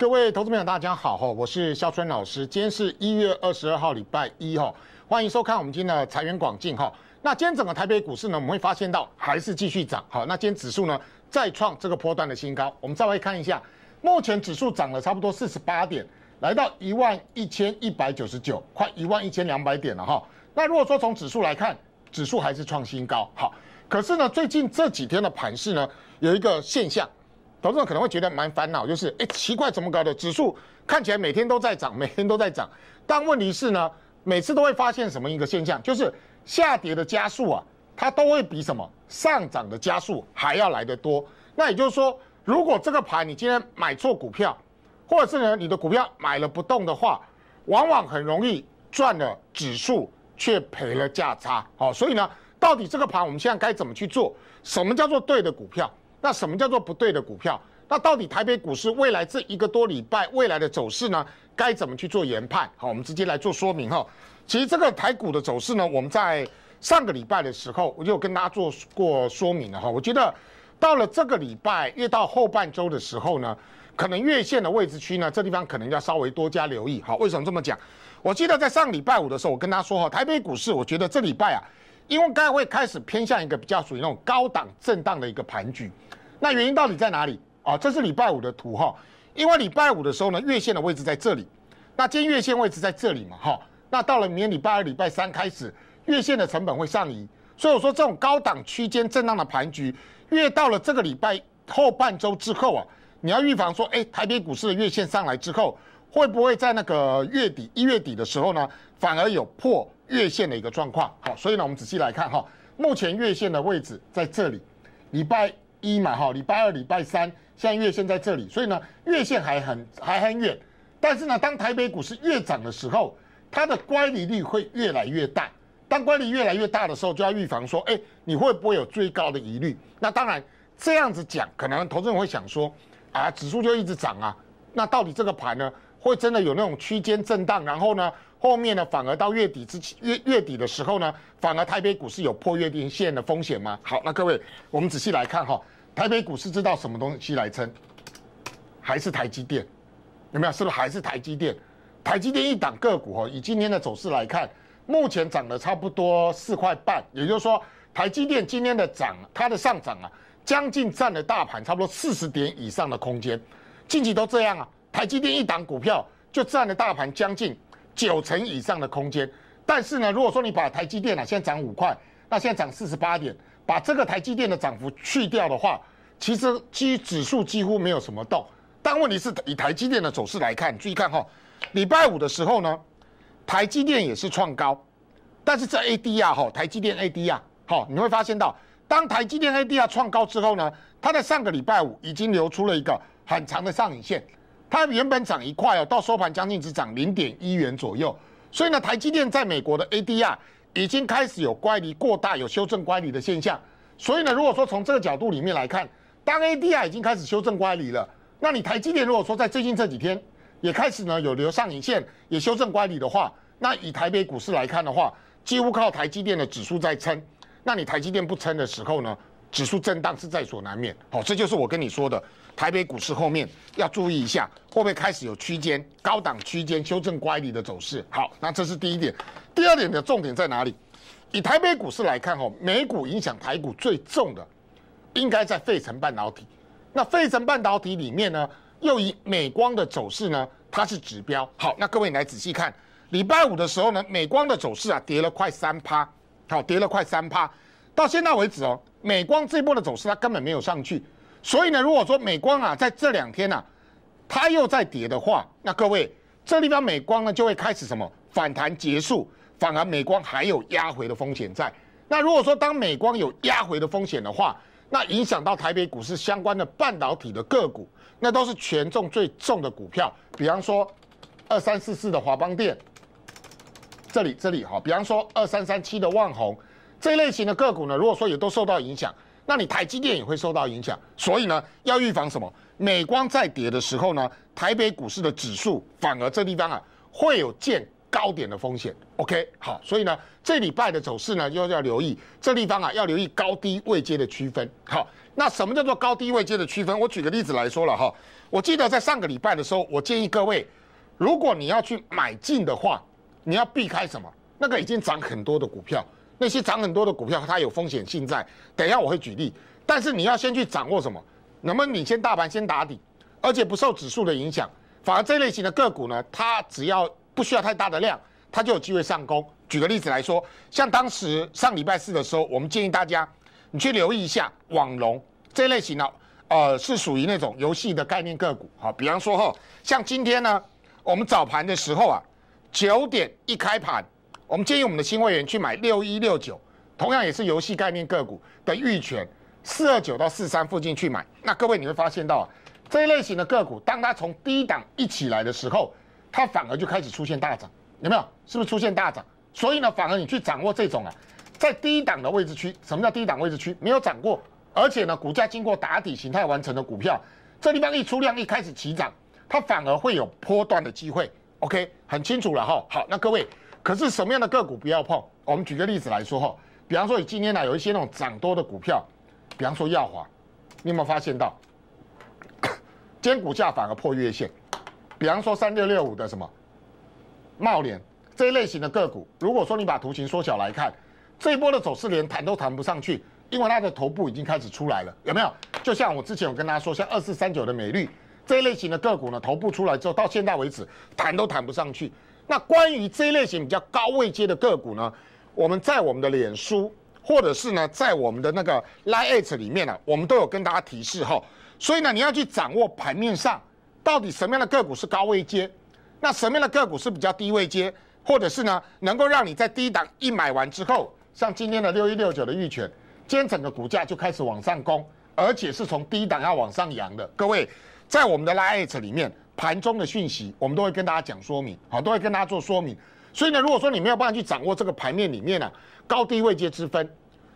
各位投资朋友，大家好哈，我是肖春老师，今天是一月二十二号，礼拜一哈，欢迎收看我们今天的财源广进哈。那今天整个台北股市呢，我们会发现到还是继续涨哈。那今天指数呢再创这个波段的新高，我们再来看一下，目前指数涨了差不多四十八点，来到一万一千一百九十九，快一万一千两百点了哈。那如果说从指数来看，指数还是创新高好，可是呢，最近这几天的盘势呢，有一个现象。投资人可能会觉得蛮烦恼，就是哎奇怪怎么搞的，指数看起来每天都在涨，每天都在涨，但问题是呢，每次都会发现什么一个现象，就是下跌的加速啊，它都会比什么上涨的加速还要来得多。那也就是说，如果这个盘你今天买错股票，或者是呢你的股票买了不动的话，往往很容易赚了指数却赔了价差。好，所以呢，到底这个盘我们现在该怎么去做？什么叫做对的股票？那什么叫做不对的股票？那到底台北股市未来这一个多礼拜未来的走势呢？该怎么去做研判？好，我们直接来做说明哈。其实这个台股的走势呢，我们在上个礼拜的时候我就跟大家做过说明了哈。我觉得到了这个礼拜，越到后半周的时候呢，可能月线的位置区呢，这地方可能要稍微多加留意。好，为什么这么讲？我记得在上礼拜五的时候，我跟他说哈，台北股市，我觉得这礼拜啊。因为该会开始偏向一个比较属于那种高档震荡的一个盘局，那原因到底在哪里啊？这是礼拜五的图哈，因为礼拜五的时候呢，月线的位置在这里，那今天月线位置在这里嘛哈，那到了明天礼拜二、礼拜三开始，月线的成本会上移，所以我说这种高档区间震荡的盘局，越到了这个礼拜后半周之后啊，你要预防说，哎，台北股市的月线上来之后。会不会在那个月底一月底的时候呢，反而有破月线的一个状况？好，所以呢，我们仔细来看哈，目前月线的位置在这里，礼拜一嘛，哈，礼拜二、礼拜三，现在月线在这里，所以呢，月线还很还很远。但是呢，当台北股市越涨的时候，它的乖离率会越来越大。当乖离越来越大的时候，就要预防说，哎，你会不会有最高的疑虑？那当然，这样子讲，可能投资人会想说，啊，指数就一直涨啊，那到底这个盘呢？会真的有那种区间震荡，然后呢，后面呢，反而到月底之月月底的时候呢，反而台北股市有破月定线的风险吗？好，那各位，我们仔细来看哈，台北股市知道什么东西来撑，还是台积电？有没有？是不是还是台积电？台积电一档个股哈，以今天的走势来看，目前涨了差不多四块半，也就是说，台积电今天的涨，它的上涨啊，将近占了大盘差不多四十点以上的空间，近期都这样啊。台积电一档股票就占了大盘将近九成以上的空间，但是呢，如果说你把台积电啊现在涨五块，那现在涨四十八点，把这个台积电的涨幅去掉的话，其实基指数几乎没有什么动。但问题是，以台积电的走势来看，注意看哈，礼拜五的时候呢，台积电也是创高，但是这 A D r 哈，台积电 A D 呀哈，你会发现到，当台积电 A D r 创高之后呢，它在上个礼拜五已经流出了一个很长的上影线。它原本涨一块哦，到收盘将近只涨零点一元左右，所以呢，台积电在美国的 ADR 已经开始有乖离过大，有修正乖离的现象。所以呢，如果说从这个角度里面来看，当 ADR 已经开始修正乖离了，那你台积电如果说在最近这几天也开始呢有留上影线，也修正乖离的话，那以台北股市来看的话，几乎靠台积电的指数在撑，那你台积电不撑的时候呢？指数震荡是在所难免，好，这就是我跟你说的。台北股市后面要注意一下，后面开始有区间高档区间修正乖离的走势。好，那这是第一点。第二点的重点在哪里？以台北股市来看，哈，美股影响台股最重的，应该在费城半导体。那费城半导体里面呢，又以美光的走势呢，它是指标。好，那各位你来仔细看，礼拜五的时候呢，美光的走势啊，跌了快三趴，好，跌了快三趴。到现在为止哦。美光这波的走势，它根本没有上去，所以呢，如果说美光啊，在这两天呢，它又在跌的话，那各位这地方美光呢就会开始什么反弹结束，反而美光还有压回的风险在。那如果说当美光有压回的风险的话，那影响到台北股市相关的半导体的个股，那都是权重最重的股票，比方说二三四四的华邦电，这里这里哈，比方说二三三七的万宏。这类型的个股呢，如果说也都受到影响，那你台积电也会受到影响。所以呢，要预防什么？美光在跌的时候呢，台北股市的指数反而这地方啊会有见高点的风险。OK，好，所以呢，这礼拜的走势呢，又要留意这地方啊，要留意高低位阶的区分。好，那什么叫做高低位阶的区分？我举个例子来说了哈，我记得在上个礼拜的时候，我建议各位，如果你要去买进的话，你要避开什么？那个已经涨很多的股票。那些涨很多的股票，它有风险性在。等一下我会举例，但是你要先去掌握什么？能不能领先大盘先打底，而且不受指数的影响？反而这类型的个股呢，它只要不需要太大的量，它就有机会上攻。举个例子来说，像当时上礼拜四的时候，我们建议大家，你去留意一下网龙这类型的，呃，是属于那种游戏的概念个股哈。比方说哈，像今天呢，我们早盘的时候啊，九点一开盘。我们建议我们的新会员去买六一六九，同样也是游戏概念个股的预权四二九到四三附近去买。那各位你会发现到这一类型的个股，当它从低档一起来的时候，它反而就开始出现大涨，有没有？是不是出现大涨？所以呢，反而你去掌握这种啊，在低档的位置区，什么叫低档位置区？没有涨过，而且呢，股价经过打底形态完成的股票，这地方一出量，一开始起涨，它反而会有破段的机会。OK，很清楚了哈。好，那各位。可是什么样的个股不要碰？我们举个例子来说哈，比方说你今天呢有一些那种涨多的股票，比方说耀华，你有没有发现到，坚 股价反而破月线？比方说三六六五的什么茂联这一类型的个股，如果说你把图形缩小来看，这一波的走势连弹都弹不上去，因为它的头部已经开始出来了，有没有？就像我之前有跟大家说，像二四三九的美绿这一类型的个股呢，头部出来之后到现在为止弹都弹不上去。那关于这一类型比较高位接的个股呢，我们在我们的脸书，或者是呢在我们的那个 Lite 里面呢，我们都有跟大家提示哈。所以呢，你要去掌握盘面上到底什么样的个股是高位接，那什么样的个股是比较低位接，或者是呢能够让你在低档一买完之后，像今天的六一六九的预泉，今天整个股价就开始往上攻，而且是从低档要往上扬的。各位，在我们的 Lite 里面。盘中的讯息，我们都会跟大家讲说明，好，都会跟大家做说明。所以呢，如果说你没有办法去掌握这个盘面里面呢高低位阶之分，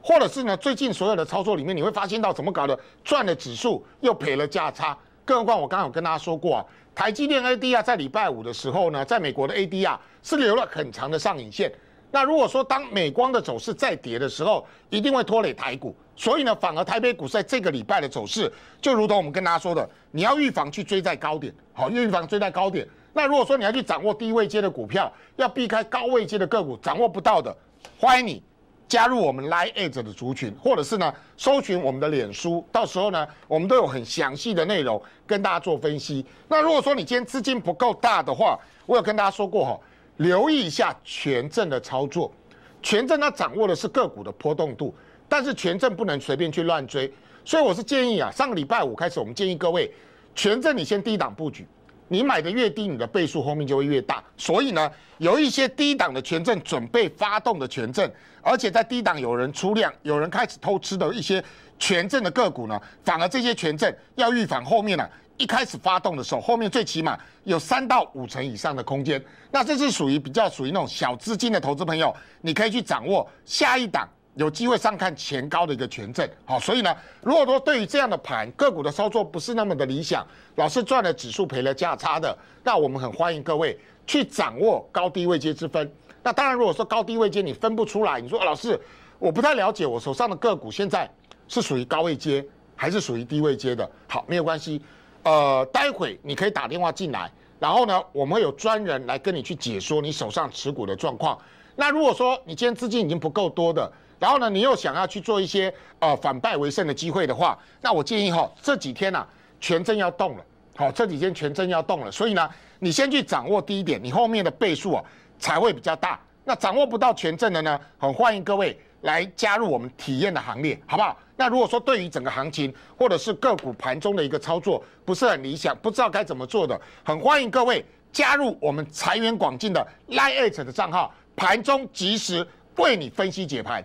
或者是呢最近所有的操作里面，你会发现到怎么搞的赚了指数又赔了价差。更何况我刚刚有跟大家说过啊，台积电 ADR 在礼拜五的时候呢，在美国的 ADR 是留了很长的上影线。那如果说当美光的走势再跌的时候，一定会拖累台股。所以呢，反而台北股在这个礼拜的走势，就如同我们跟大家说的，你要预防去追在高点，好，预防追在高点。那如果说你要去掌握低位接的股票，要避开高位接的个股，掌握不到的，欢迎你加入我们 Line Edge 的族群，或者是呢搜寻我们的脸书，到时候呢，我们都有很详细的内容跟大家做分析。那如果说你今天资金不够大的话，我有跟大家说过哈，留意一下权证的操作，权证它掌握的是个股的波动度。但是权证不能随便去乱追，所以我是建议啊，上个礼拜五开始，我们建议各位，权证你先低档布局，你买的越低，你的倍数后面就会越大。所以呢，有一些低档的权证准备发动的权证，而且在低档有人出量，有人开始偷吃的一些权证的个股呢，反而这些权证要预防后面呢，一开始发动的时候，后面最起码有三到五成以上的空间。那这是属于比较属于那种小资金的投资朋友，你可以去掌握下一档。有机会上看前高的一个权证。好，所以呢，如果说对于这样的盘个股的操作不是那么的理想，老是赚了指数赔了价差的，那我们很欢迎各位去掌握高低位阶之分。那当然，如果说高低位阶你分不出来，你说老师，我不太了解我手上的个股现在是属于高位阶还是属于低位阶的，好，没有关系，呃，待会你可以打电话进来，然后呢，我们会有专人来跟你去解说你手上持股的状况。那如果说你今天资金已经不够多的，然后呢，你又想要去做一些呃反败为胜的机会的话，那我建议哈，这几天呐，权证要动了，好，这几天权证要动了，所以呢，你先去掌握第一点，你后面的倍数啊才会比较大。那掌握不到权证的呢，很欢迎各位来加入我们体验的行列，好不好？那如果说对于整个行情或者是个股盘中的一个操作不是很理想，不知道该怎么做的，很欢迎各位加入我们财源广进的 Lieh 的账号，盘中及时为你分析解盘。